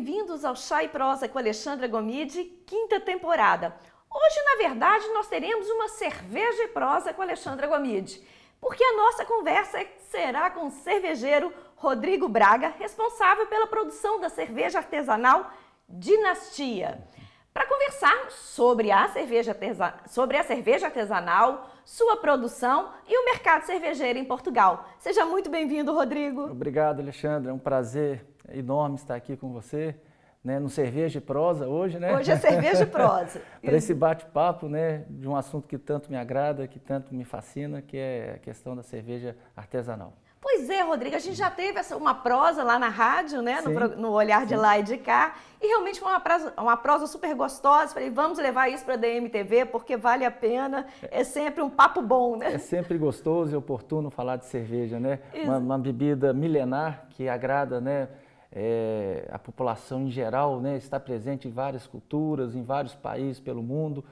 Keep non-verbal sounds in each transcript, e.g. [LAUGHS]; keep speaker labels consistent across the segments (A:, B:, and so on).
A: bem-vindos ao Chá e Prosa com Alexandra Gomide, quinta temporada. Hoje, na verdade, nós teremos uma cerveja e prosa com Alexandra Gomide, porque a nossa conversa será com o cervejeiro Rodrigo Braga, responsável pela produção da cerveja artesanal Dinastia. Para conversar sobre a, cerveja sobre a cerveja artesanal, sua produção e o mercado cervejeiro em Portugal. Seja muito bem-vindo, Rodrigo.
B: Obrigado, Alexandra. É um prazer enorme estar aqui com você, né, no Cerveja e Prosa hoje, né? Hoje é Cerveja e Prosa. [LAUGHS] Para esse bate-papo, né, de um assunto que tanto me agrada, que tanto me fascina, que é a questão da cerveja artesanal.
A: Pois é, Rodrigo, a gente já teve essa, uma prosa lá na rádio, né? no, no, olhar de lá e de cá. E realmente foi uma prosa, uma prosa super gostosa. Falei, vamos levar isso para a DMTV, porque vale a pena. É sempre um papo bom, né? É
B: sempre gostoso e oportuno falar de cerveja, né? Uma, uma, bebida milenar que agrada, né? é, a população em geral né, está presente em várias culturas, em vários países pelo mundo,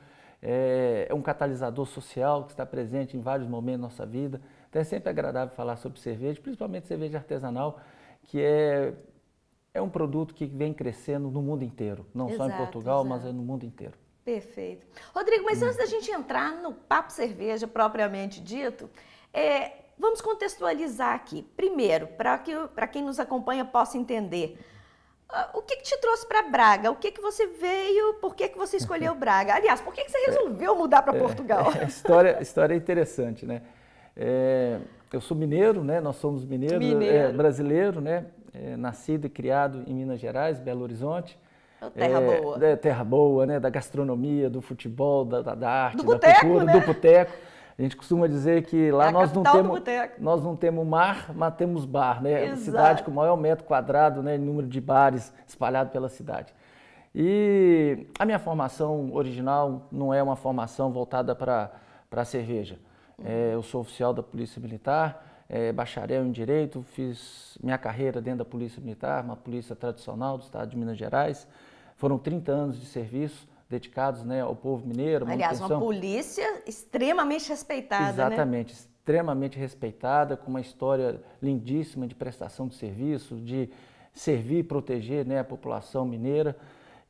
B: é, é um catalisador social que está presente em vários momentos da nossa vida. Então é sempre agradável falar sobre cerveja, principalmente cerveja artesanal, que é, é um produto que vem crescendo no mundo inteiro, não exato, só em Portugal, exato. mas é no mundo inteiro.
A: Perfeito. Rodrigo, mas hum. antes da gente entrar no papo cerveja propriamente dito, é, vamos contextualizar aqui. Primeiro, para que, quem nos acompanha possa entender, ah, o que, que, te trouxe para Braga? O que, que você veio? Por que, que você escolheu [LAUGHS] Braga? Aliás, por que, que você é. resolveu mudar para é, Portugal? É,
B: é, história, história interessante, né? É, eu sou mineiro, né? Nós somos mineiros, mineiro. é, brasileiro, né? nascido e criado em Minas Gerais, Belo Horizonte. Terra boa. terra boa, né? Da gastronomia, do futebol, da, da, arte, do da cultura, né? do boteco. A gente costuma dizer que lá é nós, não temos, nós não temos mar, mas temos bar, né? É Exato. cidade com o maior metro quadrado, né? Número de bares espalhado pela cidade. E a minha formação original não é uma formação voltada para a cerveja. É, eu sou oficial da Polícia Militar, é, bacharel em Direito, fiz minha carreira dentro da Polícia Militar, uma polícia tradicional do Estado de Minas Gerais. Foram 30 anos de serviço, dedicados né, ao povo mineiro. Aliás, uma
A: polícia extremamente respeitada. Né? Exatamente,
B: né? extremamente respeitada, com uma história lindíssima de prestação de serviço, de servir e proteger né, a população mineira.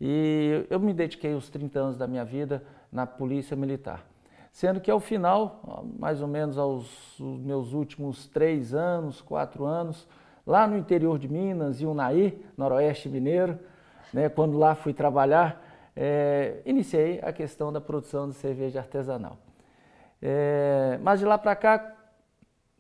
B: E eu me dediquei os 30 anos da minha vida na Polícia Militar. Sendo que ao final, mais ou menos aos meus últimos três anos, quatro anos, lá no interior de Minas, em Unaí, noroeste mineiro, né, quando lá fui trabalhar, é, iniciei a questão da produção de cerveja artesanal. É, mas de lá para cá,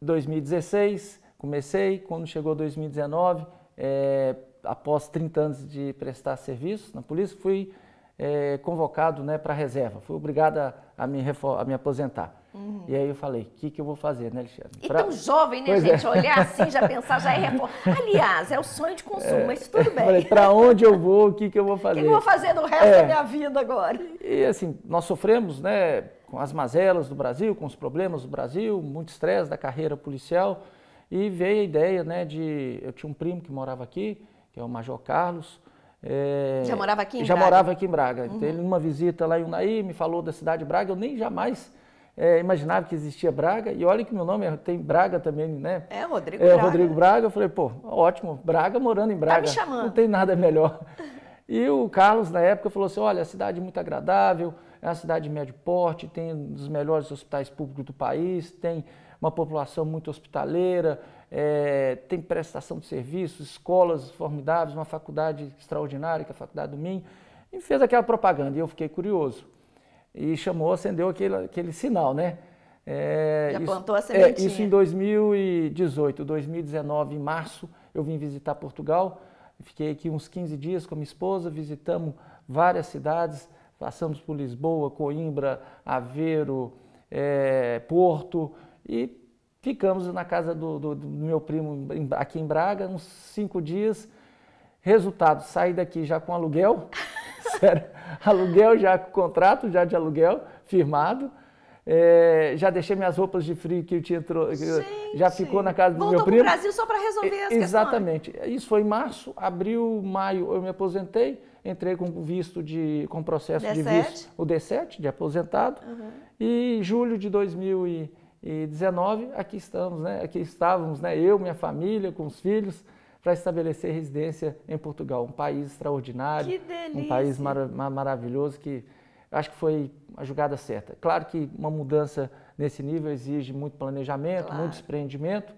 B: 2016, comecei. Quando chegou 2019, é, após 30 anos de prestar serviço na polícia, fui é, convocado né, para reserva. Fui obrigado a, a, me, a me aposentar. Uhum. E aí eu falei, o que, que eu vou fazer, né, Alexandre? E tão jovem, né, pois gente? É. Olhar assim, já
A: pensar, já é [LAUGHS] reforma. Aliás, é o sonho de consumo, é. mas tudo bem. Falei,
B: para onde eu vou, o que, que eu vou fazer? [LAUGHS] O que, eu vou fazer no resto é. da minha
A: vida agora?
B: E assim, nós sofremos, né, com as mazelas do Brasil, com os problemas do Brasil, muito estresse da carreira policial. E veio a ideia, né, de... Eu tinha um primo que morava aqui, que é o Major Carlos, é, já morava aqui em já Braga? Já morava aqui em Braga. Então, uhum. Então, ele, numa visita lá em Unai me falou da cidade de Braga. Eu nem jamais é, imaginava que existia Braga, e olha que meu nome é, tem Braga também, né? É,
A: Rodrigo é, Braga. Rodrigo
B: Braga, eu falei, pô, ótimo, Braga morando em tá Braga. Tá me chamando. Não tem nada melhor. [LAUGHS] E o Carlos, na época, falou assim: olha, a cidade é muito agradável, é uma cidade de médio porte, tem um dos melhores hospitais públicos do país, tem uma população muito hospitaleira, é, tem prestação de serviços, escolas formidáveis, uma faculdade extraordinária, que é a Faculdade do Minho, e fez aquela propaganda. E eu fiquei curioso e chamou, acendeu aquele, aquele sinal, né? É, Já isso, plantou a sementinha. É, isso em 2018, 2019, em março, eu vim visitar Portugal. Fiquei aqui uns 15 dias com a minha esposa, visitamos várias cidades, passamos por Lisboa, Coimbra, Aveiro, é, Porto e ficamos na casa do, do, do, meu primo aqui em Braga uns cinco dias. Resultado, saí daqui já com aluguel. [LAUGHS] aluguel já, contrato já de aluguel firmado. É, já deixei minhas roupas de frio que eu tinha já ficou na casa do meu primo. Voltou para Brasil só
A: para resolver essa Exatamente.
B: Questões. Isso foi em março, abril, maio eu me aposentei, entrei com visto de com processo D7. de visto, o D7 de aposentado. Uhum. E julho de 2019 aqui estamos, né? Aqui estávamos, né? Eu, minha família, com os filhos para estabelecer residência em Portugal, um país extraordinário, que delícia. um país maravilhoso que acho que foi a jogada certa. Claro que uma mudança nesse nível exige muito planejamento, claro. muito despreendimento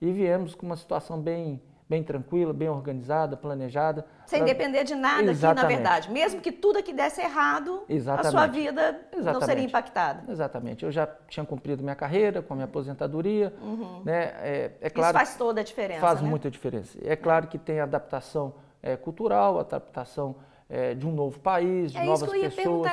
B: e viemos com uma situação bem bem tranquila, bem organizada, planejada. Sem pra... depender de nada Exatamente. aqui, na verdade.
A: Mesmo que tudo aqui desse errado, Exatamente. a sua vida Exatamente. não seria
B: impactada. Exatamente. Eu já tinha cumprido minha carreira com a minha aposentadoria. Uhum. Né? É, é, claro, Isso faz
A: toda a diferença. Faz né? muita
B: diferença. É claro que tem adaptação é, cultural, adaptação é, de um novo país, de é novas pessoas.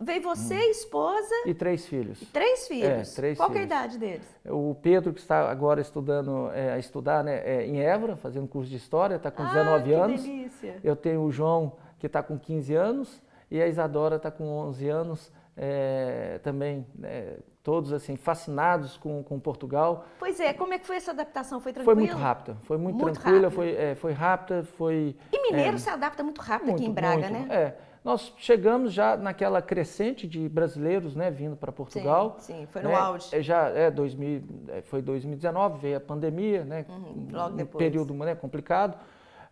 A: Veio você, hum. esposa. E
B: três filhos. E três filhos. É, três Qual filhos. é a idade deles? O Pedro, que está agora estudando, é, a estudar né, é, em Évora, fazendo curso de História, está com ah, 19 anos. Delícia. Eu tenho o João, que está com 15 anos, e a Isadora está com 11 anos, é, também né, todos assim fascinados com, com Portugal.
A: Pois é, como é que foi essa adaptação? Foi tranquila? Foi muito
B: rápida, foi muito, muito tranquila, foi, é, foi rápida, foi... E mineiro é, se
A: adapta muito rápido muito, aqui em Braga, muito, né?
B: É, nós chegamos já naquela crescente de brasileiros né, vindo para Portugal. Sim, sim, foi no né? auge. É, já é, 2000, é, foi 2019, veio a pandemia, né, uhum, logo um depois. período né, complicado,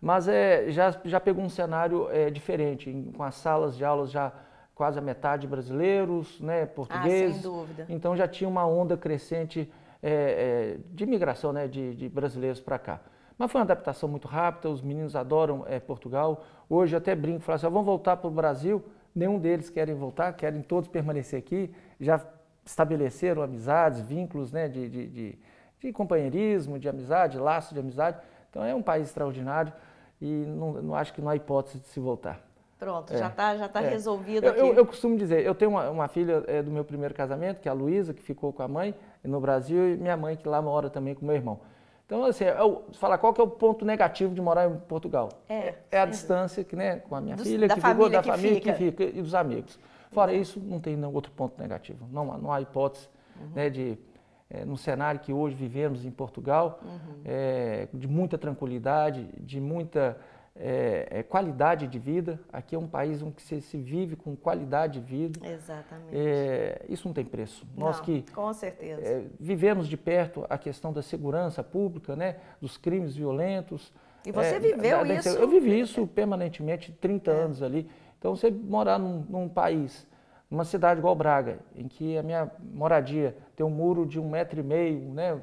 B: mas é, já, já pegou um cenário é, diferente, com as salas de aulas já quase a metade brasileiros, né, portugueses. Ah, sem dúvida. Então já tinha uma onda crescente é, é, de imigração né, de, de brasileiros para cá. Mas foi uma adaptação muito rápida, os meninos adoram é, Portugal. Hoje até brinco, falo assim, ah, vamos voltar para o Brasil. Nenhum deles querem voltar, querem todos permanecer aqui. Já estabeleceram amizades, vínculos né, de, de, de, de companheirismo, de amizade, laço de amizade. Então é um país extraordinário e não, não acho que não há hipótese de se voltar.
A: Pronto, é. já está já tá é. resolvido eu, Eu, eu,
B: costumo dizer, eu tenho uma, uma filha é, do meu primeiro casamento, que é a Luísa, que ficou com a mãe no Brasil, e minha mãe que lá mora também com meu irmão. Então, assim, é eu, falar qual que é o ponto negativo de morar em Portugal? É, é, é a distância que, né, com a minha Dos, filha, que ficou, da que família fica. que fica e dos amigos. Fora uhum. isso, não tem nenhum outro ponto negativo. Não, não há hipótese uhum. né, de, é, eh, no cenário que hoje vivemos em Portugal, uhum. é, de muita tranquilidade, de muita é, é, qualidade de vida. Aqui é um país onde se, se vive com qualidade de vida.
A: Exatamente.
B: É, isso não tem preço. Não, Nós que com certeza. É, vivemos de perto a questão da segurança pública, né, dos crimes violentos. E você é, viveu da, isso? Eu vivi isso permanentemente, 30 é. anos ali. Então, você morar num, num, país, numa cidade igual Braga, em que a minha moradia tem um muro de um metro e meio, né,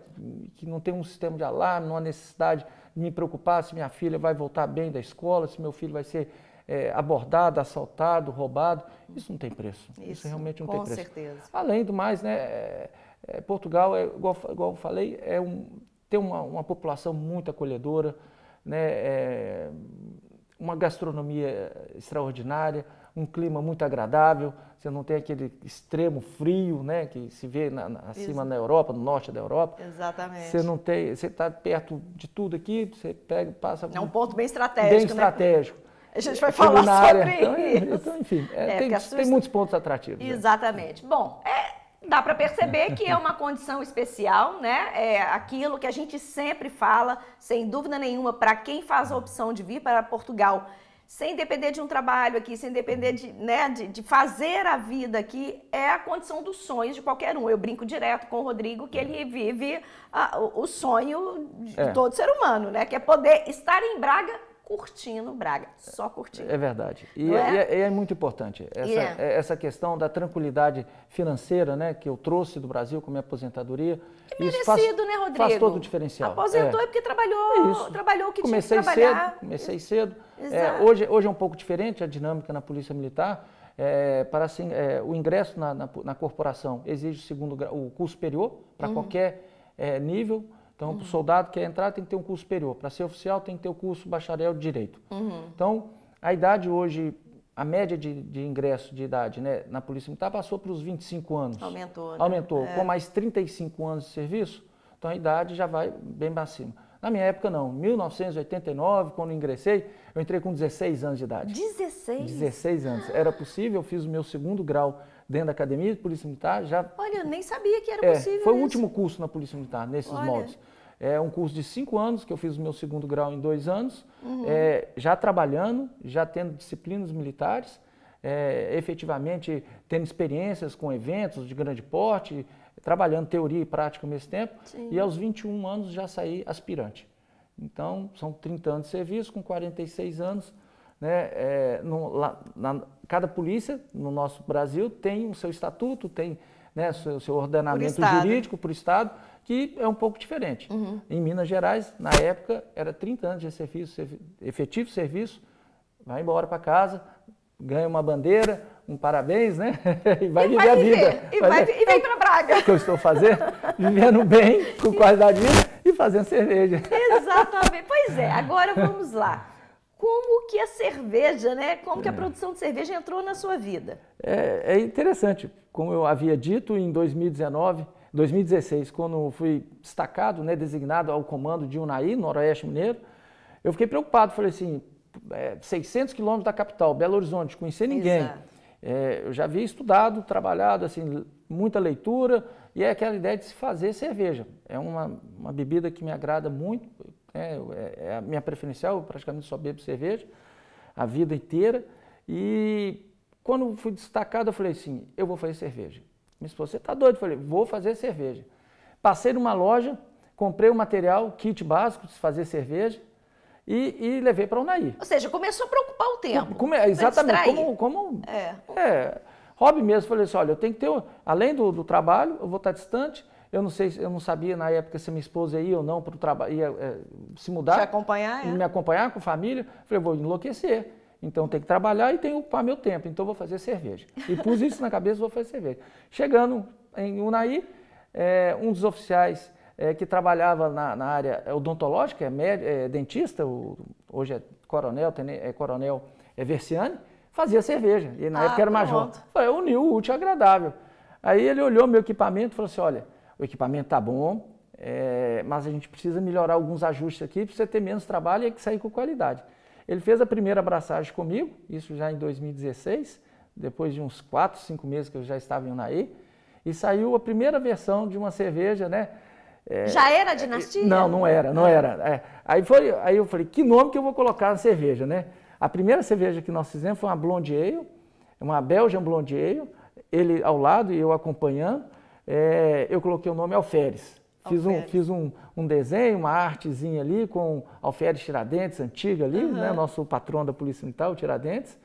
B: que não tem um sistema de alarme, não há necessidade me preocupar se minha filha vai voltar bem da escola, se meu filho vai ser é, abordado, assaltado, roubado. Isso não tem preço. Isso, Isso realmente não tem preço. Com certeza. Além do mais, né, é, é, Portugal, é, igual, igual eu falei, é um, tem uma, uma população muito acolhedora, né, é, uma gastronomia extraordinária um clima muito agradável, você não tem aquele extremo frio, né, que se vê na, na, acima Isso. na Europa, no norte da Europa.
A: Exatamente. Você não
B: tem, você está perto de tudo aqui, você pega, passa. É um ponto bem
A: estratégico. Bem estratégico. Né? A gente vai é falar sobre então, é, isso.
B: Então, enfim, é, é, tem, tem, muitos pontos atrativos. Né?
A: Exatamente. Né? Bom, é, dá para perceber que é uma condição especial, né? É aquilo que a gente sempre fala, sem dúvida nenhuma, para quem faz a opção de vir para Portugal sem depender de um trabalho aqui, sem depender uhum. de, né, de, de, fazer a vida aqui, é a condição dos sonhos de qualquer um. Eu brinco direto com o Rodrigo que ele vive a, ah, o, sonho de é. todo ser humano, né? Que é poder estar em Braga curtindo Braga, só curtindo. É
B: verdade. E é? É, é, é? muito importante essa, é. É, essa, questão da tranquilidade financeira né, que eu trouxe do Brasil com minha aposentadoria. Que merecido, faz, né, Rodrigo? Faz todo o diferencial. Aposentou é.
A: porque trabalhou, trabalhou o que comecei tinha que trabalhar. Cedo,
B: comecei cedo. hoje, hoje é um pouco diferente a dinâmica na Polícia Militar. para assim, o ingresso na, na, na, corporação exige o, segundo, o curso superior para uhum. qualquer nível. Então, uhum. para o soldado que quer entrar, tem que ter um curso superior. Para ser oficial, tem que ter o um curso bacharel de direito. Uhum. Então, a idade hoje, a média de, de ingresso de idade né, na Polícia Militar passou para os 25 anos. Aumentou.
A: Né? Aumentou. É. Com mais
B: 35 anos de serviço, então a idade já vai bem para cima. Na minha época, não. 1989, quando ingressei, eu entrei com 16 anos de idade.
A: 16?
B: 16 anos. Era possível, eu fiz o meu segundo grau dentro da academia de Polícia Militar já.
A: Olha, eu nem sabia que era é, possível. Foi isso. o
B: último curso na Polícia Militar, nesses Olha. moldes. É um curso de cinco anos, que eu fiz o meu segundo grau em dois anos, uhum. é, já trabalhando, já tendo disciplinas militares, é, efetivamente tendo experiências com eventos de grande porte, trabalhando teoria e prática ao mesmo tempo, Sim. e aos 21 anos já saí aspirante. Então, são 30 anos de serviço, com 46 anos, né, é, no, lá, na, cada polícia no nosso Brasil tem o seu estatuto, tem né, seu, seu ordenamento por jurídico para o Estado, que é um pouco diferente. Uhum. Em Minas Gerais, na época, era 30 anos de serviço, efetivo serviço, vai embora para casa, ganha uma bandeira, um parabéns, né? [LAUGHS] e vai e viver vai a vida. Viver. E, vai, vai e vem
A: para Braga. [LAUGHS] O que eu
B: estou fazendo? Vivendo bem, com qualidade de vida e fazendo cerveja.
A: Exatamente. Pois é, agora vamos lá como que a cerveja, né? Como que a é. produção de cerveja entrou na sua vida?
B: É, é interessante. Como eu havia dito, em 2019, 2016, quando fui destacado, né, designado ao comando de Unai, Noroeste Mineiro, eu fiquei preocupado. Falei assim, é, 600 quilômetros da capital, Belo Horizonte, conhecer ninguém. É, eu já havia estudado, trabalhado, assim, muita leitura, e é aquela ideia de se fazer cerveja. É uma, uma bebida que me agrada muito, é, é, é, a minha preferencial, eu praticamente só bebo cerveja a vida inteira. E quando fui destacado, eu falei assim: eu vou fazer cerveja. me disse, você tá doido? Eu falei: vou fazer cerveja. Passei numa loja, comprei o um material, kit básico de fazer cerveja. E, e levei para o Naí. Ou
A: seja, começou a preocupar o tempo. exatamente, como, como é.
B: é hobby mesmo. Falei assim: olha, eu tenho que ter, além do, do trabalho, eu vou estar distante, eu não sei, eu não sabia na época se minha esposa ia ou não para o trabalho, ia é, se mudar. Te acompanhar? É? Me acompanhar com a família. Falei, vou enlouquecer. Então tem que trabalhar e tem que ocupar meu tempo. Então vou fazer cerveja. E pus isso na cabeça, vou fazer cerveja. Chegando em Unai é, um dos oficiais é, que trabalhava na, na área odontológica, é, médio, é dentista, o, hoje é coronel, é coronel é fazia cerveja. E na ah, época era major. Falei, uniu o útil agradável. Aí ele olhou meu equipamento e falou assim: olha, o equipamento está bom, é, mas a gente precisa melhorar alguns ajustes aqui para você ter menos trabalho e que sair com qualidade. Ele fez a primeira abraçagem comigo, isso já em 2016, depois de uns 4, 5 meses que eu já estava em Unaí, e saiu a primeira versão de uma cerveja, né? É, já era a dinastia? É, não, não era, não é. era. É, aí, foi, aí eu falei, que nome que eu vou colocar na cerveja, né? A primeira cerveja que nós fizemos foi uma Blonde Ale, uma Belgian Blonde Ale, ele ao lado e eu acompanhando é, eu coloquei o nome Alferes. Fiz, um, fiz um, um, desenho, uma artezinha ali com Alferes Tiradentes, antiga ali, uhum. né? Nosso patrão da Polícia Militar, o Tiradentes.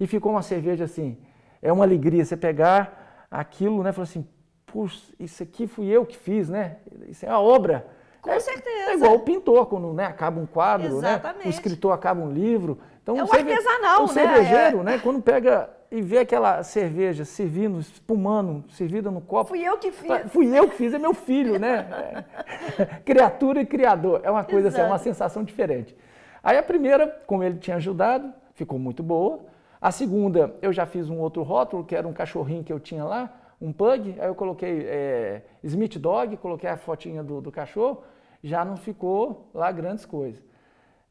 B: E ficou uma cerveja assim. É uma alegria você pegar aquilo, né? Falar assim, puxa, isso aqui fui eu que fiz, né? Isso é uma obra. Com é, é certeza. É igual o pintor, quando né, acaba um quadro, Exatamente. né? O escritor acaba um livro. Então, é um, um artesanal, né? cerve... um cervejeiro, é. né? Quando pega e ver aquela cerveja servindo, espumando, servida no copo. Fui eu que fiz. Fui eu que fiz, é meu filho, né? [LAUGHS] Criatura e criador. É uma coisa Exato. assim, é uma sensação diferente. Aí a primeira, como ele tinha ajudado, ficou muito boa. A segunda, eu já fiz um outro rótulo, que era um cachorrinho que eu tinha lá, um pug. Aí eu coloquei é, Smith Dog, coloquei a fotinha do, do cachorro. Já não ficou lá grandes coisas.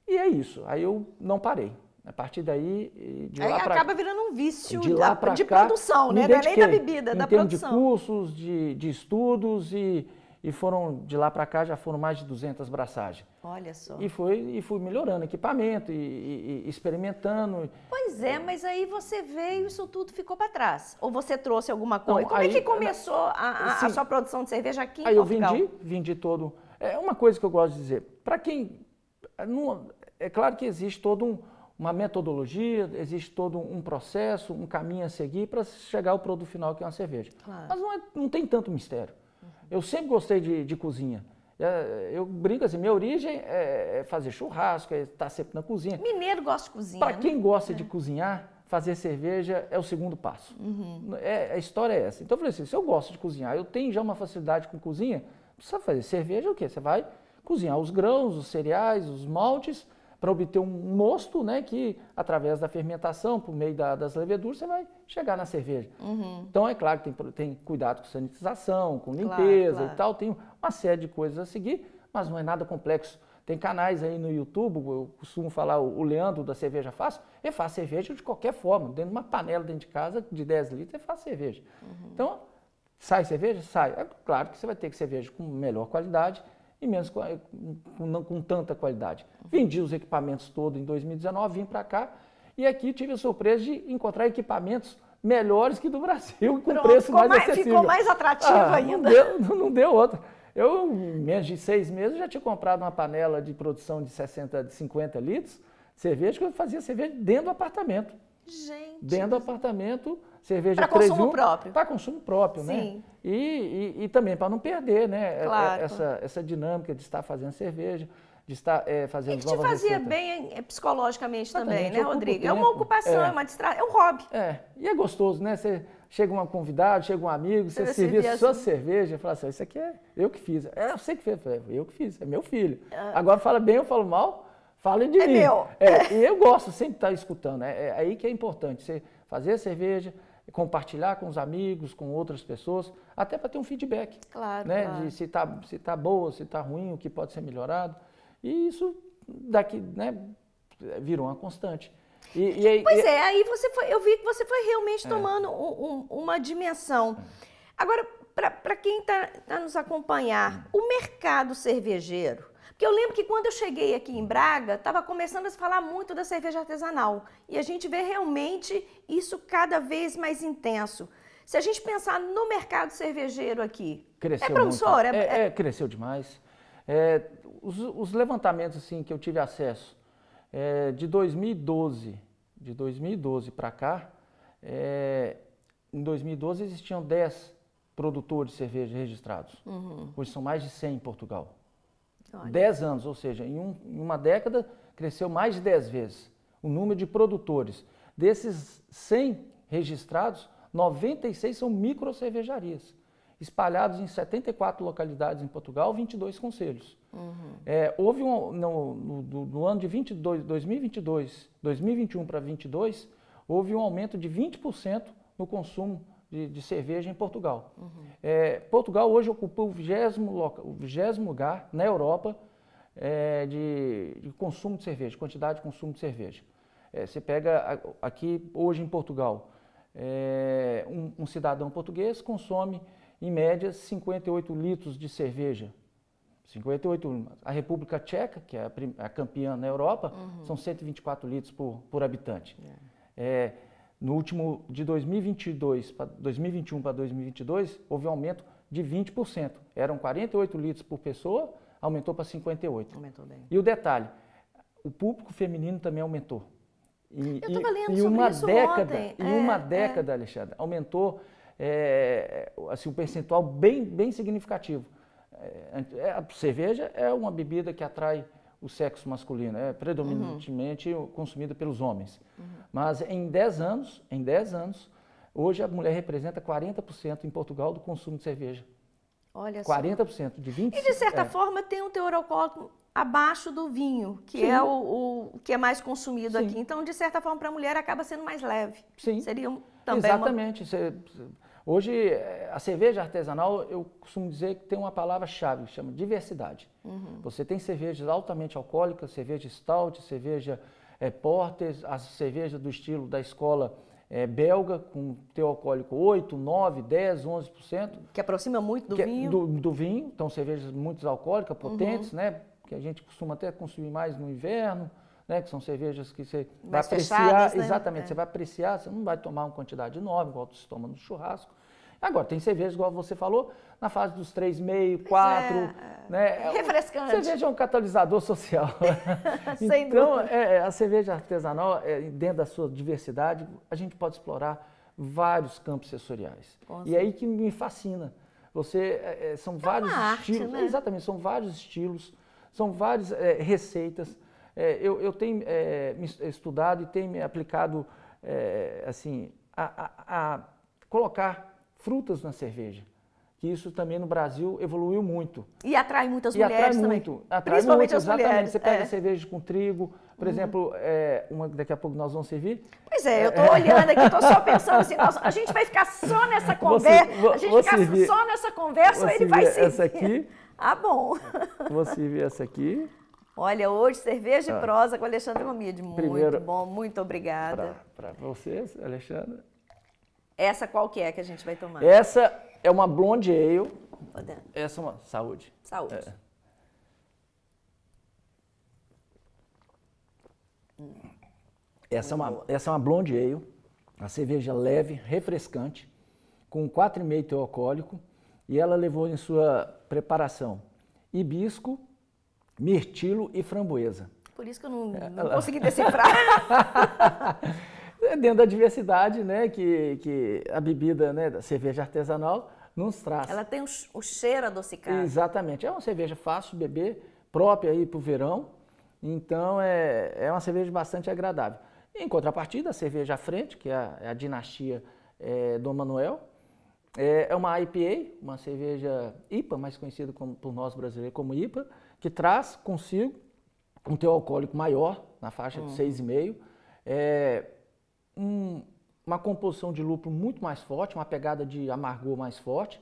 B: E é isso. Aí eu não parei. A partir daí, de lá pra, acaba virando um vício de, lá da, de cá, produção, né? Não é nem da bebida, em da termos produção. de cursos, de, de estudos e, e foram de lá para cá já foram mais de 200 braçagens.
A: Olha só. E
B: foi e fui melhorando equipamento e, e, e experimentando.
A: Pois é, é. mas aí você veio isso tudo ficou para trás. Ou você trouxe alguma coisa? Não, Como é aí, é que começou a, a, a, sua produção de cerveja aqui em aí Portugal? Aí eu
B: vendi, vendi todo. É uma coisa que eu gosto de dizer. Para quem não, é claro que existe todo um uma metodologia, existe todo um processo, um caminho a seguir para chegar ao produto final que é uma cerveja. Claro. Mas não, é, não, tem tanto mistério. Uhum. Eu sempre gostei de, de cozinha. É, eu brinco assim, minha origem é, é fazer churrasco, é estar tá sempre na cozinha. Mineiro gosta de cozinhar. Para né? quem gosta né? de é. cozinhar, fazer cerveja é o segundo passo. Uhum. É, a história é essa. Então eu falei assim, se eu gosto de cozinhar, eu tenho já uma facilidade com cozinha, precisa fazer cerveja o quê? Você vai cozinhar os grãos, os cereais, os maltes, para obter um mosto, né, que através da fermentação, por meio da, das leveduras, você vai chegar na cerveja. Uhum. Então é claro que tem, tem cuidado com sanitização, com limpeza claro, claro. e tal, tem uma série de coisas a seguir, mas não é nada complexo. Tem canais aí no YouTube, eu costumo falar o Leandro da Cerveja Fácil, ele faz cerveja de qualquer forma, dentro de uma panela dentro de casa de 10 litros, ele faz cerveja. Uhum. Então, sai cerveja? Sai. É claro que você vai ter que cerveja com melhor qualidade, e menos não com tanta qualidade. Vendi os equipamentos todos em 2019, vim para cá e aqui tive a surpresa de encontrar equipamentos melhores que do Brasil, com Pronto, preço mais, mais acessível. Ficou mais atrativo ah, ainda. Não deu, [LAUGHS] não deu outra. Eu, em menos de seis meses, já tinha comprado uma panela de produção de 60, de 50 litros, cerveja, que eu fazia cerveja dentro do apartamento. Gente! Dentro do apartamento, cerveja para consumo próprio. Para consumo próprio, né? E, e, e também para não perder, né? É, é, claro. Essa, essa dinâmica de estar fazendo cerveja de estar é, fazendo e é que te fazia receitas.
A: bem psicologicamente também, né, Rodrigo? Tempo, é uma ocupação, é, é uma
B: distração, é um hobby. É, e é gostoso, né? Você chega uma convidado, chega um amigo, você, você servir a sua assim. cerveja, fala assim, isso aqui é eu que fiz. É você que fez, eu que fiz, é meu filho. Ah. Agora fala bem, eu falo mal, fala de é mim. Meu. É meu. e eu gosto, sempre estar escutando, né? é, aí que é importante, você fazer a cerveja, compartilhar com os amigos, com outras pessoas, até para ter um feedback.
A: Claro. Né? Claro. De se
B: está se tá boa, se está ruim, o que pode ser melhorado. E isso daqui, né, virou uma constante. E, e aí, pois e... é, aí
A: você foi, eu vi que você foi realmente é. tomando é. um, um, uma dimensão. Agora, para quem está tá nos acompanhar, hum. o mercado cervejeiro, porque eu lembro que quando eu cheguei aqui em Braga, estava começando a se falar muito da cerveja artesanal. E a gente vê realmente isso cada vez mais intenso. Se a gente pensar no mercado cervejeiro aqui, cresceu é promissor? É-, é, é, é,
B: cresceu demais. É, os, os, levantamentos assim, que eu tive acesso é, de 2012, de 2012 para cá, é, em 2012 existiam 10 produtores de cerveja registrados. Uhum. Hoje são mais de 100 em Portugal território. 10 anos, ou seja, em, um, em uma década cresceu mais de 10 vezes o número de produtores. Desses 100 registrados, 96 são micro cervejarias, espalhados em 74 localidades em Portugal, 22 conselhos. Uhum. É, houve um, no, no, no, ano de 22, 2022, 2021 para 2022, houve um aumento de 20% no consumo de, de cerveja em Portugal. Uhum. É, Portugal hoje ocupa o vigésimo, loca, o lugar na Europa é, de, de, consumo de cerveja, quantidade de consumo de cerveja. É, você pega aqui hoje em Portugal, é, um, um cidadão português consome em média 58 litros de cerveja 58, a República Tcheca, que é a, a campeã na Europa, uhum. são 124 litros por, por habitante. Yeah. É, é no último de 2022 para 2021 para 2022 houve um aumento de 20%. Eram 48 litros por pessoa, aumentou para 58. Aumentou bem. E o detalhe, o público feminino também aumentou. E, Eu estava lendo e, sobre uma isso década, ontem. Em é, uma é. década, é. Alexandre, aumentou é, assim, um percentual bem, bem significativo. É, é, a cerveja é uma bebida que atrai o sexo masculino, é predominantemente uhum. consumido pelos homens. Uhum. Mas em 10 anos, em 10 anos, hoje a mulher representa 40% em Portugal do consumo de cerveja.
A: Olha 40%
B: de 20%. E de certa é.
A: forma tem um teor alcoólico abaixo do vinho, que Sim. é o, o, que é mais consumido Sim. aqui. Então, de certa forma, para a mulher acaba sendo mais leve. Sim. Seria também Exatamente.
B: Uma... Hoje, eh, a cerveja artesanal, eu costumo dizer que tem uma palavra-chave que chama diversidade. Uhum. Você tem cervejas altamente alcoólicas, cerveja stout, cerveja é, porter, a cerveja do estilo da escola é, belga, com teu alcoólico 8, 9, 10, 11%. Que aproxima muito do que, é vinho. Do, do, vinho, então cervejas muito alcoólicas, potentes, uhum. né? Que a gente costuma até consumir mais no inverno né? Que são cervejas que você Mais vai fechadas, apreciar. Né? Exatamente, é. você vai apreciar, você não vai tomar uma quantidade enorme, igual você toma no churrasco. Agora, tem cervejas, igual você falou, na fase dos 3,5, 4, é, é, né? É refrescante. Cerveja é um catalisador social. [LAUGHS] [LAUGHS] Sem então, é, é, a cerveja artesanal, é, dentro da sua diversidade, a gente pode explorar vários campos sensoriais. E é aí que me fascina. Você, é, é são vários Arte, né? Exatamente, são vários estilos, são várias receitas é, eu, eu, tenho é, estudado e tenho me aplicado é, assim a, a, a, colocar frutas na cerveja. Que isso também no Brasil evoluiu muito.
A: E atrai muitas e mulheres atrai também. Muito, atrai Principalmente muito, as exatamente. mulheres. Você pega é.
B: cerveja com trigo, por uhum. exemplo, é, uma daqui a pouco nós vamos servir. Pois é, eu estou é, é. olhando aqui, estou só pensando assim, a
A: gente vai ficar só nessa conversa, a gente ficar só nessa conversa, vou ele vai servir. Essa aqui. Ah, bom. Vou servir
B: essa aqui.
A: Olha, hoje cerveja ah. prosa com Alexandre Gomide. muito bom, muito obrigada.
B: Para vocês, Alexandre.
A: Essa qual que é que a gente vai tomar?
B: Essa é uma blonde ale. Podendo. Essa é uma saúde. Saúde. É. Essa, é uma, essa é uma blonde ale, uma cerveja leve, refrescante, com 4,5 alcoólico, e ela levou em sua preparação hibisco, mirtilo e framboesa.
A: Por isso que eu não, é, não consegui decifrar.
B: [LAUGHS] É dentro da diversidade, né, que, que a bebida, né, da cerveja artesanal nos traz. Ela
A: tem o, cheiro adocicado.
B: Exatamente. É uma cerveja fácil de beber, própria aí para o verão. Então, é, é uma cerveja bastante agradável. Em contrapartida, a cerveja à frente, que é a, é a dinastia é, Dom Manuel, é, é uma IPA, uma cerveja IPA, mais conhecida como, por nós brasileiros como IPA, que traz consigo um teu alcoólico maior, na faixa de 6,5, hum. é, um, uma composição de lúpulo muito mais forte, uma pegada de amargor mais forte,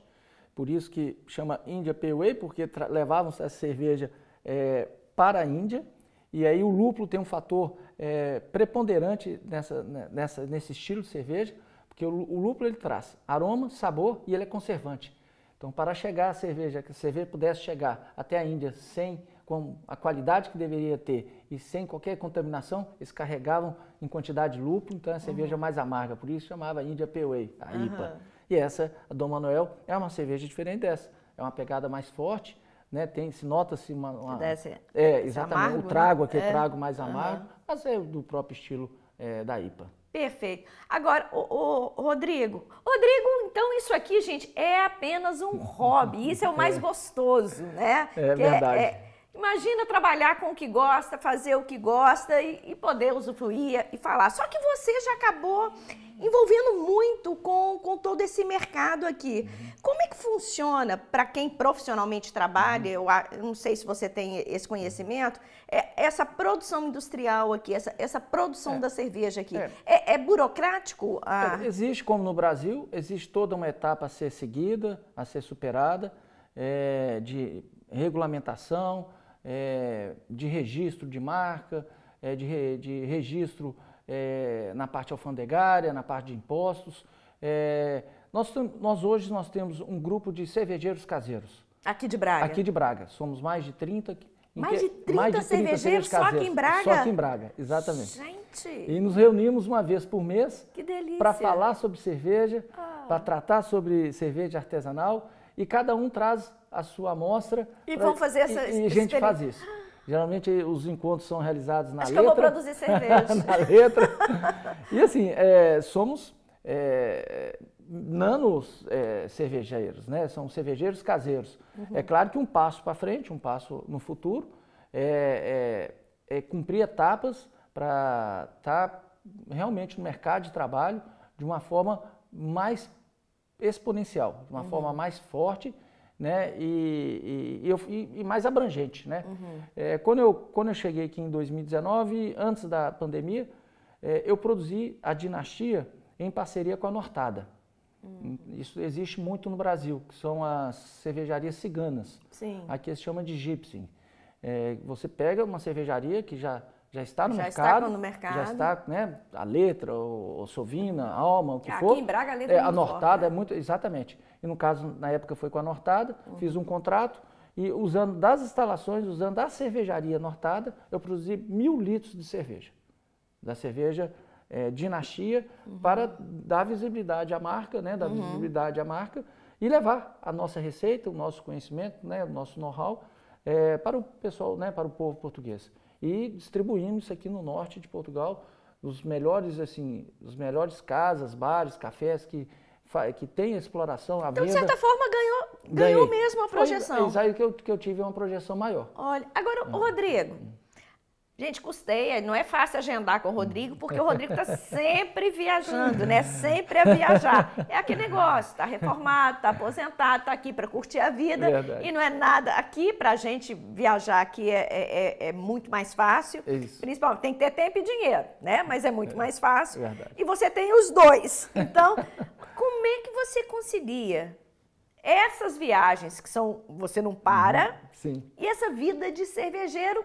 B: por isso que chama India Pale Ale, porque levavam essa cerveja é, para a Índia, e aí o lúpulo tem um fator é, preponderante nessa, né, nessa, nesse estilo de cerveja, porque o, o lúpulo ele traz aroma, sabor e ele é conservante. Então, para chegar a cerveja, que a cerveja pudesse chegar até a Índia sem com a qualidade que deveria ter e sem qualquer contaminação, eles carregavam em quantidade de lúpulo, então é a cerveja uhum. mais amarga, por isso chamava Índia Pale a uhum. IPA. E essa, a Dom Manuel, é uma cerveja diferente dessa, é uma pegada mais forte, né? Tem, se nota-se uma, uma é exatamente amargo, né? o trago né? é. trago mais amargo, uhum. mas é do próprio estilo é, da IPA.
A: Perfeito. Agora, o, o, Rodrigo. Rodrigo, então isso aqui, gente, é apenas um hobby. Isso é o mais [LAUGHS] é. gostoso, né? É, é verdade. É, é, imagina trabalhar com o que gosta, fazer o que gosta e, e poder usufruir e falar. Só que você já acabou envolvendo muito com, com todo esse mercado aqui. Como é que funciona para quem profissionalmente trabalha? Eu, não sei se você tem esse conhecimento. É, essa produção industrial aqui, essa, essa produção é. da cerveja aqui, é,
B: é, é burocrático? A... É, existe, como no Brasil, existe toda uma etapa a ser seguida, a ser superada, é, de regulamentação, de registro de marca, de, de registro é, na parte alfandegária, na parte de impostos. É, nós, nós hoje nós temos um grupo de cervejeiros caseiros. Aqui de Braga? Aqui de Braga. Somos mais de 30. Mais, de 30 mais de 30 cervejeiros, cervejeiros só aqui em Braga? Só aqui em Braga, exatamente.
A: Gente! E nos
B: reunimos uma vez por mês. Para falar sobre cerveja, ah. para tratar sobre cerveja artesanal. E cada um traz a sua amostra. E pra, vão fazer essa... E, e a gente faz isso. [GASPS] Geralmente os encontros são realizados na Acho letra. Acho que eu vou produzir cerveja. [LAUGHS] na letra. E assim, é, somos é, nanos é, cervejeiros, né? São cervejeiros caseiros. Uhum. É claro que um passo para frente, um passo no futuro, é, é, é cumprir etapas para estar tá realmente no mercado de trabalho de uma forma mais exponencial, de uma uhum. forma mais forte né? E, e, e, e mais abrangente, né? Uhum. É, quando, eu, quando eu cheguei aqui em 2019, antes da pandemia, é, eu produzi a Dinastia em parceria com a Nortada. Uhum. Isso existe muito no Brasil, que são as cervejarias ciganas. Sim. Aqui se chama de gypsy. É, você pega uma cervejaria que já já está no já mercado. Já está no mercado. Já está, né? A letra, o, o Sovina, a Alma, o que Aqui for. Aqui em Braga a letra é, é A Nortada é né? é muito, exatamente. E no caso, na época foi com a Nortada, uhum. fiz um contrato e usando das instalações, usando a cervejaria Nortada, eu produzi mil litros de cerveja. Da cerveja é, Dinastia, uhum. para dar visibilidade à marca, né? Dar uhum. visibilidade à marca e levar a nossa receita, o nosso conhecimento, né? O nosso know-how é, para o pessoal, né, para o povo português. E distribuímos isso aqui no norte de Portugal, os melhores assim, os melhores casas, bares, cafés que que tem exploração, a então, venda... Então, de certa
A: forma, ganhou, ganhou mesmo a projeção. Foi,
B: exato, que eu, que eu tive uma projeção maior.
A: Olha, agora, é. Rodrigo, Gente, custeia, não é fácil agendar com o Rodrigo, hum. porque o Rodrigo está [LAUGHS] sempre viajando, né? Sempre a viajar. É aquele negócio, está reformado, está aposentado, está aqui para curtir a vida. Verdade. E não é nada. Aqui, para a gente viajar aqui, é, é, é, é muito mais fácil. É isso. Principalmente, tem que ter tempo e dinheiro, né? Mas é muito é. mais fácil. Verdade. E você tem os dois. Então, como é que você conseguia essas viagens que são você não para uhum, e essa vida de cervejeiro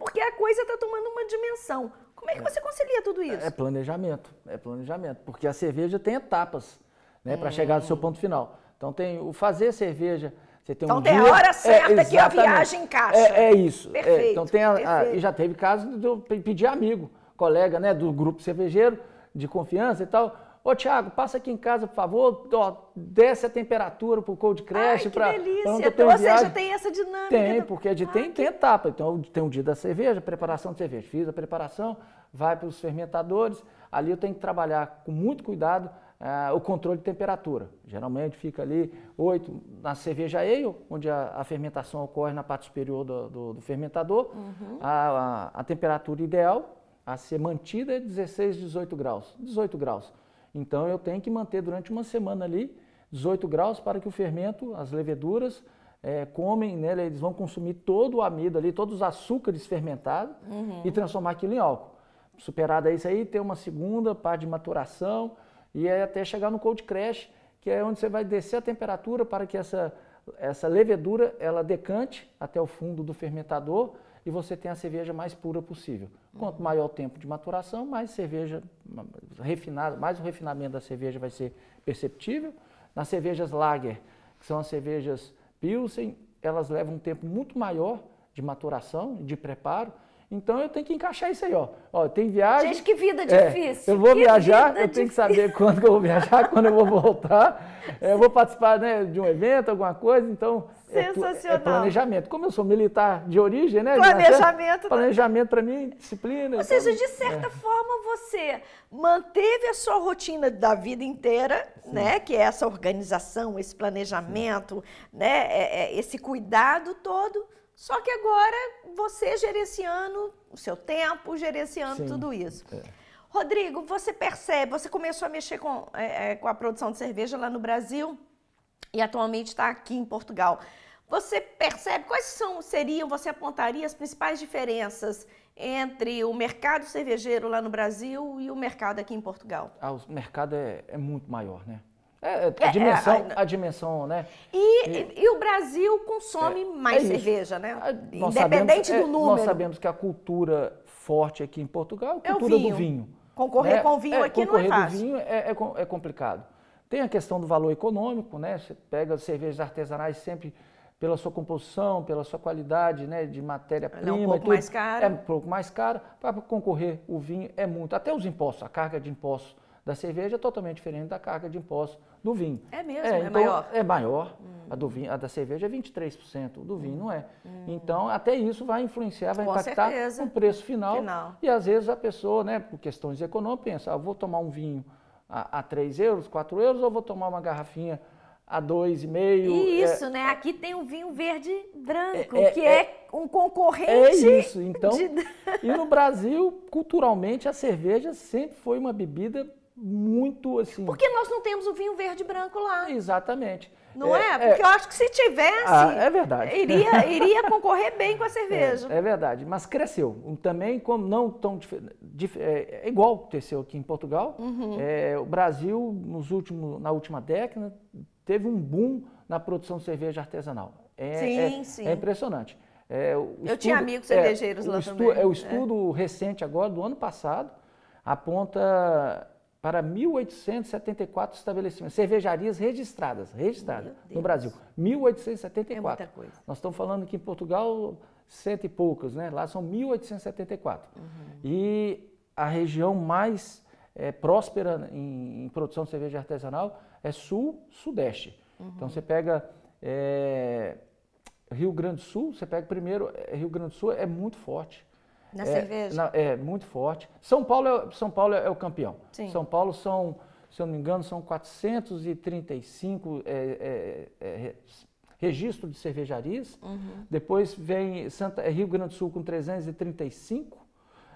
A: porque a coisa está tomando uma dimensão. Como é que é. você concilia tudo isso? É, é
B: planejamento, é planejamento, porque a cerveja tem etapas, né, hum. para chegar no seu ponto final. Então tem o fazer cerveja, você tem então, um tem dia... a hora é, certa é, que a viagem encaixa. É, é isso. É, perfeito. É, então tem a, a, e já teve casos de eu pedir amigo, colega, né, do grupo cervejeiro de confiança e tal. Ô, Thiago, passa aqui em casa, por favor. Ó, desce a temperatura pro cold crash. Ai, que delícia. Pra então, você já tem
A: essa dinâmica. Tem,
B: porque de, Ai, tem, que... tem etapa. Então, tem um dia da cerveja, preparação de cerveja. Fiz a preparação, vai para os fermentadores. Ali eu tenho que trabalhar com muito cuidado eh, o controle de temperatura. Geralmente fica ali 8 na cerveja ale, onde a, a fermentação ocorre na parte superior do, do, do fermentador. Uhum. A, a, a temperatura ideal a ser mantida é 16, 18 graus. 18 graus. Então eu tenho que manter durante uma semana ali 18 graus para que o fermento, as leveduras, é, comem, né, eles vão consumir todo o amido ali, todos os açúcares fermentados uhum. e transformar aquilo em álcool. Superada isso aí, tem uma segunda parte de maturação e aí até chegar no cold crash, que é onde você vai descer a temperatura para que essa, essa levedura ela decante até o fundo do fermentador e você tem a cerveja mais pura possível. Quanto maior o tempo de maturação, mais cerveja refinada, mais o refinamento da cerveja vai ser perceptível. Nas cervejas lager, que são as cervejas Pilsen, elas levam um tempo muito maior de maturação, de preparo, então eu tenho que encaixar isso aí, ó. Ó, tem viagem. Gente, que vida é, difícil. É, eu vou que viajar, eu tenho que saber quando que eu vou viajar, [LAUGHS] quando eu vou voltar. É, eu vou participar né, de um evento, alguma coisa, então. É Sensacional. É, é planejamento. Como eu sou militar de origem, né? Planejamento. Planejamento para mim, disciplina. Ou seja, então, de certa
A: forma, você manteve a sua rotina da vida inteira, Sim. né? Que é essa organização, esse planejamento, Sim. né? esse cuidado todo só que agora você gerenciando o seu tempo, gerenciando Sim. tudo isso. É. Rodrigo, você percebe, você começou a mexer com, é, é, com a produção de cerveja lá no Brasil e atualmente está aqui em Portugal. Você percebe quais são, seriam, você apontaria as principais diferenças entre o mercado cervejeiro lá no Brasil e o mercado aqui em Portugal?
B: Ah, o mercado é, é muito maior, né? É, é a é, é, dimensão, é, a, a dimensão, né?
A: E, e, e o Brasil consome é, mais cerveja, né? Ah, Independente sabemos, do número. Nós sabemos
B: que a cultura forte aqui em Portugal é a cultura vinho. do vinho.
A: Concorrer né? com vinho aqui não é fácil.
B: Concorrer com vinho é, complicado. Tem a questão do valor econômico, né? Você pega cervejas artesanais sempre pela sua composição, pela sua qualidade né, de matéria-prima. É um pouco mais cara. É um pouco mais cara. Para concorrer, o vinho é muito. Até os impostos, a carga de impostos da cerveja é totalmente diferente da carga de imposto do vinho. É mesmo? É, é então, maior? É maior. Hum. A, do vinho, a da cerveja é 23%, o do vinho hum. não é. Hum. Então, até isso vai influenciar, vai Com impactar certeza. preço final, final, E às vezes a pessoa, né, por questões econômicas, pensa, ah, vou tomar um vinho a, a 3 euros, 4 euros, ou vou tomar uma garrafinha a dois e meio. É, isso, é,
A: né? Aqui tem um vinho verde branco, é, é, que é, é,
B: um concorrente. É isso, então. De... e no Brasil, culturalmente, a cerveja sempre foi uma bebida muito assim. Porque
A: nós não temos o vinho verde branco lá. Exatamente. Não é? é? é. Porque é... eu acho que se tivesse. Ah, é verdade. Iria, [LAUGHS] iria concorrer bem com a cerveja. É,
B: é verdade. Mas cresceu. Também, como não tão. Dif... É, é igual que aconteceu aqui em Portugal. Uhum. É, o Brasil, nos últimos, na última década, teve um boom na produção de cerveja artesanal. sim, sim. É impressionante. eu estudo, tinha amigos cervejeiros lá também. É o estudo recente agora, do ano passado, aponta para 1.874 estabelecimentos, cervejarias registradas, registradas no Brasil. 1.874. É muita coisa. Nós estamos falando que em Portugal, cento e poucos, né? Lá são 1.874. Uhum. E a região mais é, próspera em, em, produção de cerveja artesanal é sul, sudeste. Uhum. Então você pega é, Rio Grande do Sul, você pega primeiro, eh, Rio Grande do Sul é muito forte. Na é, cerveja? Na, é, muito forte. São Paulo é, São Paulo é o campeão. Sim. São Paulo são, se eu não me engano, são 435 é, é, é de cervejarias. Uhum. Depois vem Santa, é, Rio Grande do Sul com 335,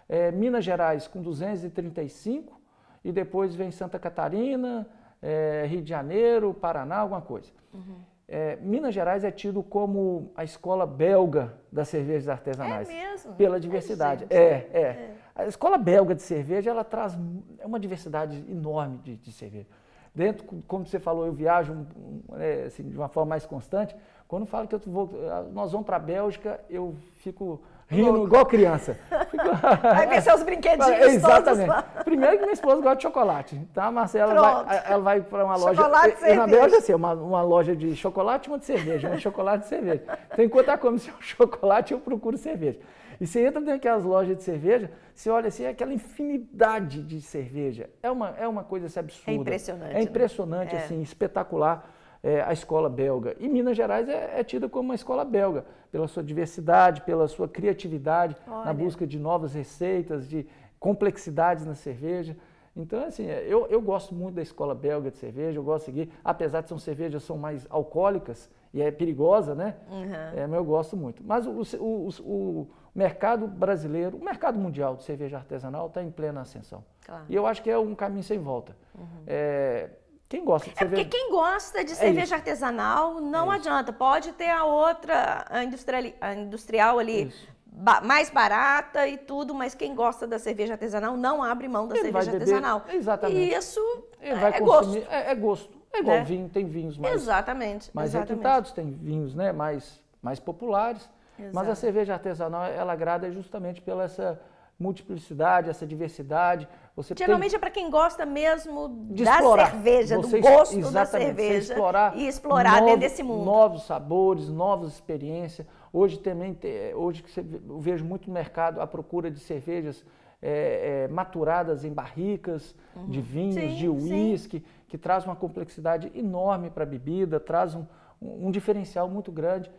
B: é, Minas Gerais com 235 e depois vem Santa Catarina, é, Rio de Janeiro, Paraná, alguma coisa. Uhum. É, Minas Gerais é tido como a escola belga das cervejas artesanais. É mesmo? Pela é diversidade. É, é, é. é. A escola belga de cerveja, ela traz uma diversidade enorme de, de cerveja. Dentro, como você falou, eu viajo né, assim, de uma forma mais constante. Quando falo que vou, eh, nós vamos para a Bélgica, eu fico rindo Louco. igual criança. Vai [LAUGHS] ver seus brinquedinhos Exatamente. Primeiro que minha esposa gosta de chocolate, tá, Marcela? Ela vai, ela vai para uma loja... Chocolate e cerveja. Na assim, Bélgica, uma, uma loja de chocolate e uma de cerveja, uma de chocolate e cerveja. Então, enquanto se é um chocolate, eu procuro cerveja. E você entra dentro daquelas lojas de cerveja, você olha assim, é aquela infinidade de cerveja. É uma, é uma coisa assim, absurda. É impressionante. É impressionante, né? É. assim, é. espetacular é, a escola belga. E Minas Gerais é, é, tida como uma escola belga, pela sua diversidade, pela sua criatividade Olha. na busca de novas receitas, de complexidades na cerveja. Então, assim, é, eu, eu gosto muito da escola belga de cerveja, eu gosto de seguir, apesar de são cervejas são mais alcoólicas e é perigosa, né? Uhum. É, mas eu gosto muito. Mas o, o, o, mercado brasileiro, o mercado mundial de cerveja artesanal está em plena ascensão. Claro. E eu acho que é um caminho sem volta. Uhum. É, quem gosta de é cerveja. Porque
A: quem gosta de é cerveja isso. artesanal não é adianta. Pode ter a outra a industrial, a industrial ali. Ba mais barata e tudo, mas quem gosta da cerveja artesanal não abre mão da Ele cerveja artesanal.
B: Exatamente. E isso é, consumir, gosto. É, é gosto. É igual né? vinho, tem vinhos mais, exatamente, mais exatamente. requintados, tem vinhos né, mais, mais populares. Exato. Mas a cerveja artesanal, ela agrada justamente pela essa multiplicidade, essa diversidade, você Geralmente tem... é para
A: quem gosta mesmo de da explorar. cerveja, você, do gosto da cerveja. Explorar e explorar novo, dentro desse mundo.
B: Novos sabores, novas experiências. Hoje também, hoje que eu vejo muito no mercado a procura de cervejas é, é, maturadas em barricas, uhum. de vinhos, sim, de uísque, que traz uma complexidade enorme para a bebida, traz um, um diferencial muito grande.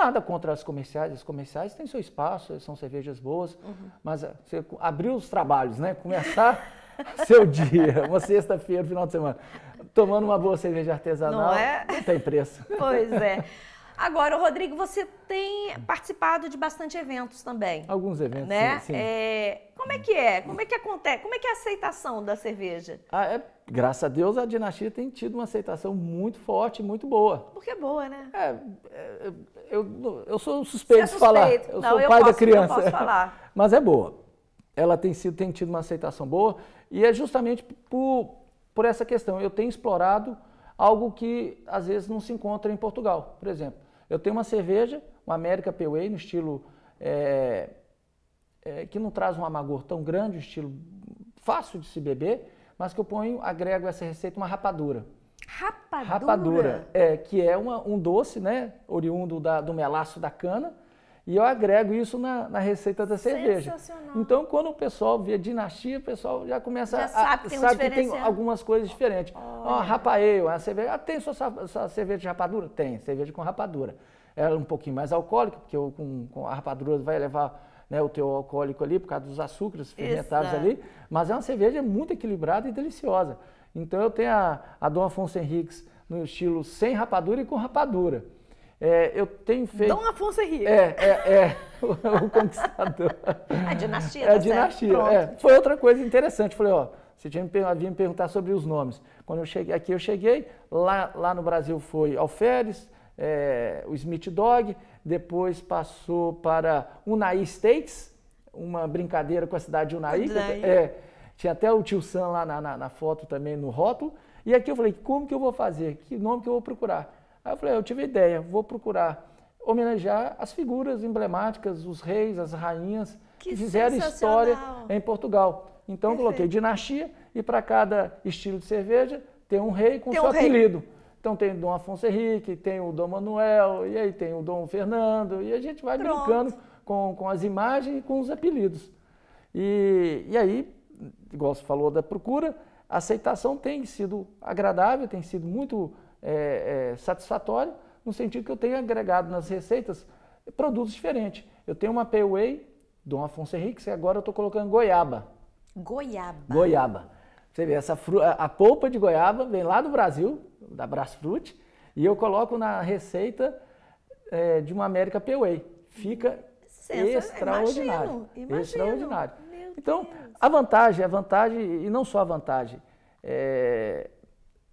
B: Nada contra as comerciais, as comerciais têm seu espaço, são cervejas boas, uhum. mas eh, você abrir os trabalhos, né? Começar [LAUGHS] seu dia, uma sexta-feira, final de semana, tomando uma boa cerveja artesanal, não, é? não tem preço. [LAUGHS] Pois é.
A: Agora, Rodrigo, você tem participado de bastante eventos também.
B: Alguns eventos, né? sim. sim.
A: É, como é que é? Como é que acontece? Como é que é a aceitação da cerveja? Ah, é,
B: graças a Deus, a dinastia tem tido uma aceitação muito forte, muito boa. Porque é boa, né? É, é, é eu, eu sou suspeito, é suspeito de falar. Eu não, sou o pai posso, da criança. Eu posso falar. [LAUGHS] Mas é boa. Ela tem, sido, tem tido uma aceitação boa e é justamente por, por essa questão. Eu tenho explorado algo que às vezes não se encontra em Portugal, por exemplo. Eu tenho uma cerveja, uma América Pale no estilo é, é, que não traz um amargor tão grande, um estilo fácil de se beber, mas que eu ponho, agrego essa receita uma rapadura. Rapadura. Rapadura, é, que é uma, um doce, né? Oriundo da, do melaço da cana. E eu agrego isso na, na receita da cerveja. Então, quando o pessoal vê dinastia, o pessoal já começa já a sabe, que tem, sabe que tem algumas coisas diferentes. Ó, oh. rapaeio, a cerveja. Ah, tem sua, sua, cerveja de rapadura? Tem, cerveja com rapadura. Ela é um pouquinho mais alcoólica, porque com, com a rapadura vai levar né, o teu alcoólico ali por causa dos açúcares fermentados ali. Mas é uma cerveja muito equilibrada e deliciosa. Então eu tenho a, a Dom Afonso Henriques no estilo sem rapadura e com rapadura. É, eu tenho feito. Dom Afonso Henrique. É, é, é [LAUGHS] o, o conquistador. A dinastia. Tá a dinastia. É. Tá é. Foi outra coisa interessante. Falei, ó, você tinha me, me perguntar sobre os nomes. Quando eu cheguei aqui, eu cheguei. Lá, lá no Brasil foi Alferes, é, o Smith Dog. Depois passou para Unai Steaks, uma brincadeira com a cidade de Unai. Unai. É, tinha até o tio Sam lá na, na, na foto também, no rótulo. E aqui eu falei, como que eu vou fazer? Que nome que eu vou procurar? Aí eu falei, é, eu tive ideia, vou procurar homenagear as figuras emblemáticas, os reis, as rainhas que, que fizeram história em Portugal. Então Perfeito. coloquei dinastia e para cada estilo de cerveja tem um rei com tem seu um apelido. Rei. Então tem o Dom Afonso Henrique, tem o Dom Manuel, e aí tem o Dom Fernando, e a gente vai Pronto. brincando com, com as imagens e com os apelidos. E, e aí igual você falou, da procura, a aceitação tem sido agradável, tem sido muito é, é, satisfatória, no sentido que eu tenho agregado nas receitas produtos diferentes. Eu tenho uma Payway, Dom Afonso Henrique, e agora eu estou colocando goiaba.
A: Goiaba.
B: Goiaba. Você vê, essa fru... a polpa de goiaba vem lá do Brasil, da Fruit, e eu coloco na receita é, de uma América Payway. Fica Sensa... extraordinário. Imagino, imagino. Extraordinário. Meu então, Deus. A vantagem, a vantagem, e não só a vantagem, é,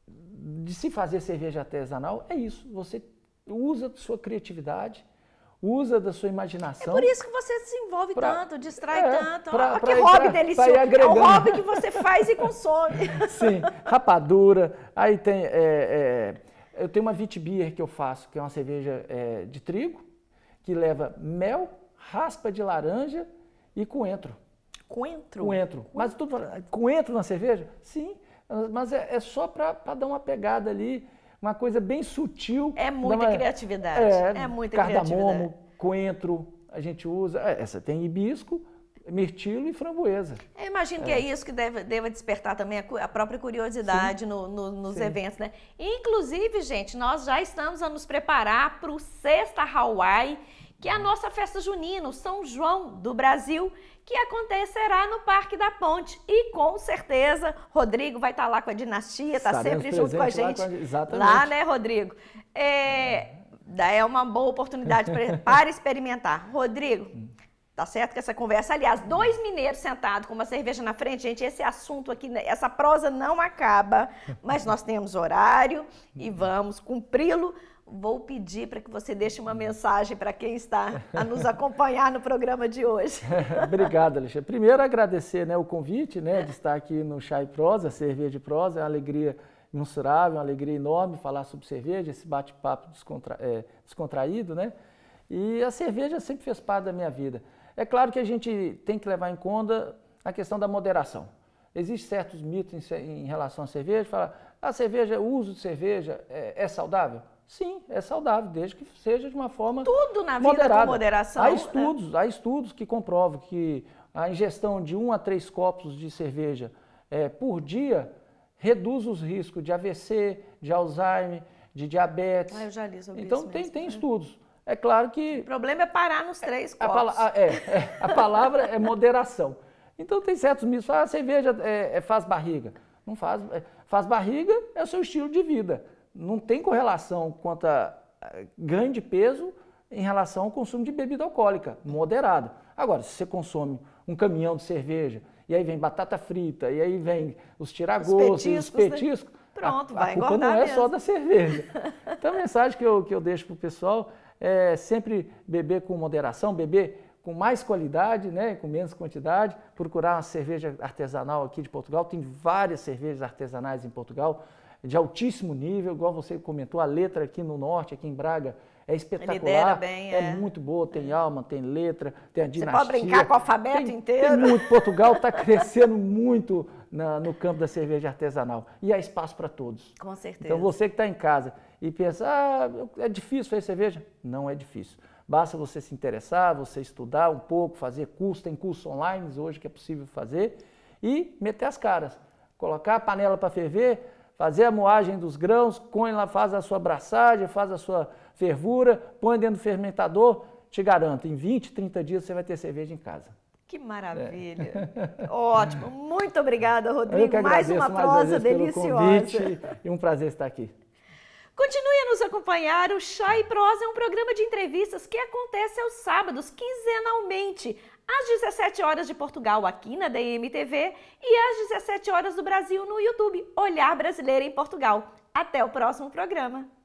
B: de se fazer cerveja artesanal é isso. Você usa sua criatividade, usa da sua imaginação. É por isso que
A: você se envolve pra, tanto, distrai é, tanto. Pra, ah, pra, que hobby delicioso. É o hobby que você faz e consome.
B: [LAUGHS] Sim, rapadura. Aí tem. É, é, eu tenho uma Vitbier que eu faço, que é uma cerveja é, de trigo, que leva mel, raspa de laranja e coentro. Coentro? Coentro. coentro. Mas tudo coentro na cerveja? Sim, mas é, é só para dar uma pegada ali, uma coisa bem sutil. É muita uma, criatividade. É, é muita cardamomo, criatividade. coentro, a gente usa. É, essa tem hibisco, mirtilo e framboesa.
A: Eu imagino é. que é isso que deve, deve despertar também a, a própria curiosidade no, no, nos Sim. eventos, né? Inclusive, gente, nós já estamos a nos preparar para o Sexta Hawaii que é a nossa festa junina, o São João do Brasil, que acontecerá no Parque da Ponte. E com certeza, Rodrigo vai estar tá lá com a dinastia, tá está sempre junto com a gente. Lá, com a... Exatamente. lá né, Rodrigo? É, é uma boa oportunidade para experimentar. Rodrigo, Tá certo que essa conversa, aliás, dois mineiros sentados com uma cerveja na frente, gente, esse assunto aqui, né, essa prosa não acaba, mas nós temos horário e vamos cumpri-lo vou pedir para que você deixe uma mensagem para quem está a nos acompanhar no programa de hoje.
B: [LAUGHS] Obrigado, Alexandre. Primeiro, agradecer né, o convite né, de estar aqui no chai e Prosa, Cerveja de Prosa. É uma alegria mensurável, uma alegria enorme falar sobre cerveja, esse bate-papo descontra, é, descontraído. Né? E a cerveja sempre fez parte da minha vida. É claro que a gente tem que levar em conta a questão da moderação. Existem certos mitos em, em relação à cerveja, fala, a cerveja, o uso de cerveja é, é saudável? Sim, é saudável, desde que seja de uma forma Tudo na moderada. vida com moderação. Há né? estudos, né? há estudos que comprovam que a ingestão de um a três copos de cerveja é, por dia reduz os riscos de AVC, de Alzheimer, de diabetes. Ah, eu já li sobre então, isso tem, tem é. estudos. É claro que. O problema é parar nos é, três copos. A, é, é, a palavra é moderação. Então tem certos mitos, Ah, a cerveja é, é faz barriga. Não faz. faz barriga é o seu estilo de vida não tem correlação quanto a ganho de peso em relação ao consumo de bebida alcoólica, moderado. Agora, se você consome um caminhão de cerveja, e aí vem batata frita, e aí vem os tiragostos, os petiscos, os petiscos né? Pronto, a, vai a não é mesmo. só da cerveja. Então, a mensagem que eu, que eu deixo para o pessoal é sempre beber com moderação, beber com mais qualidade, né, com menos quantidade, procurar uma cerveja artesanal aqui de Portugal. Tem várias cervejas artesanais em Portugal de altíssimo nível, igual você comentou, a letra aqui no norte, aqui em Braga, é espetacular. Bem, é. é. muito boa, tem é. alma, tem letra, tem a dinastia. Você pode brincar com o alfabeto tem,
A: inteiro. Tem muito.
B: Portugal está crescendo muito na, no campo da cerveja artesanal. E há espaço para todos.
A: Com certeza. Então você
B: que está em casa e pensa, ah, é difícil fazer cerveja? Não é difícil. Basta você se interessar, você estudar um pouco, fazer curso, tem curso online hoje que é possível fazer e meter as caras. Colocar a panela para ferver, fazer a moagem dos grãos, põe lá, faz a sua abraçagem, faz a sua fervura, põe dentro do fermentador, te garanto, em 20, 30 dias você vai ter cerveja em casa.
A: Que é. maravilha! É. Ótimo! Muito obrigada, Rodrigo. mais uma prosa deliciosa.
B: e um prazer estar aqui.
A: Continue a nos acompanhar. O Chá e Prosa é um programa de entrevistas que acontece aos sábados, quinzenalmente, às 17 horas de Portugal aqui na DMTV e às 17 horas do
B: Brasil no YouTube, Olhar Brasileiro em Portugal. Até o próximo programa.